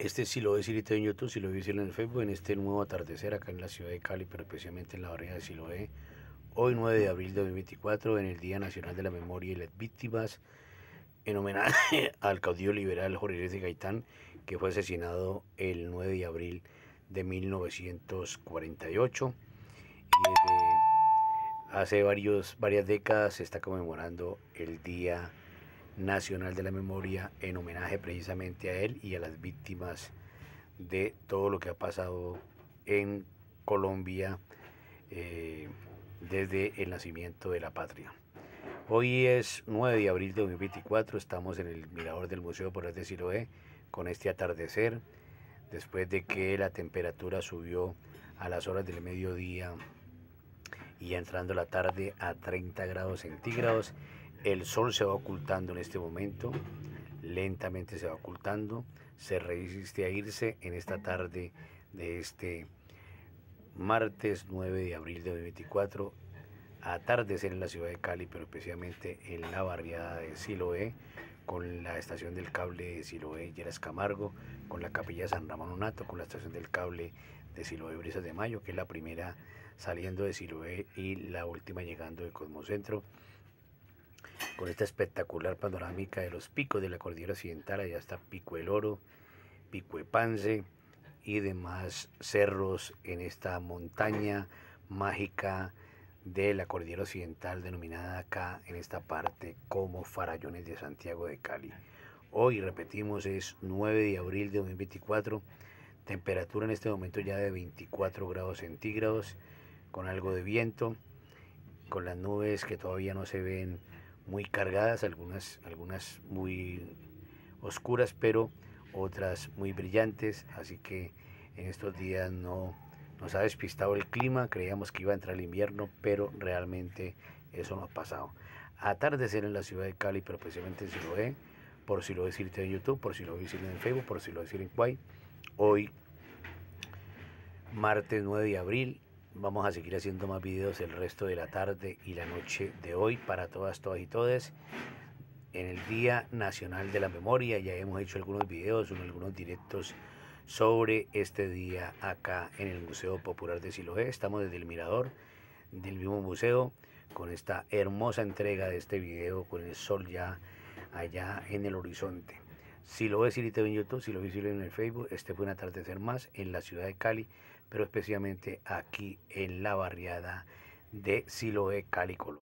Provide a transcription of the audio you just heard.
Este sí lo voy decir en YouTube, sí lo voy en el Facebook, en este nuevo atardecer acá en la ciudad de Cali, pero especialmente en la barriga de Siloé, hoy 9 de abril de 2024, en el Día Nacional de la Memoria y las Víctimas, en homenaje al caudillo liberal Jorge de Gaitán, que fue asesinado el 9 de abril de 1948. Y desde hace varios, varias décadas se está conmemorando el Día Nacional de la Memoria en homenaje precisamente a él y a las víctimas de todo lo que ha pasado en Colombia eh, desde el nacimiento de la patria. Hoy es 9 de abril de 2024, estamos en el mirador del Museo por de Siloé eh, con este atardecer, después de que la temperatura subió a las horas del mediodía y entrando la tarde a 30 grados centígrados. El sol se va ocultando en este momento, lentamente se va ocultando, se resiste a irse en esta tarde de este martes 9 de abril de 2024, a atardecer en la ciudad de Cali, pero especialmente en la barriada de Siloé, con la estación del cable de Siloé Lleras Camargo, con la capilla San Ramón Unato, con la estación del cable de Siloé Brisas de Mayo, que es la primera saliendo de Siloé y la última llegando de Cosmocentro con esta espectacular panorámica de los picos de la cordillera occidental, allá está Pico El Oro, Pico Epanse y demás cerros en esta montaña mágica de la cordillera occidental denominada acá en esta parte como Farallones de Santiago de Cali. Hoy, repetimos, es 9 de abril de 2024, temperatura en este momento ya de 24 grados centígrados, con algo de viento, con las nubes que todavía no se ven muy cargadas, algunas, algunas muy oscuras, pero otras muy brillantes, así que en estos días no nos ha despistado el clima, creíamos que iba a entrar el invierno, pero realmente eso no ha pasado. Atardecer en la ciudad de Cali, pero precisamente si lo ve por si lo decirte en YouTube, por si lo decirte en Facebook, por si lo decir en Quay. Hoy, martes 9 de abril, Vamos a seguir haciendo más videos el resto de la tarde y la noche de hoy para todas, todas y todes. En el Día Nacional de la Memoria ya hemos hecho algunos videos, algunos directos sobre este día acá en el Museo Popular de Siloé. Estamos desde el mirador del mismo museo con esta hermosa entrega de este video con el sol ya allá en el horizonte. Si lo ves, en YouTube, si lo ves en el Facebook, este fue un atardecer más en la ciudad de Cali pero especialmente aquí en la barriada de Siloé Calicolo.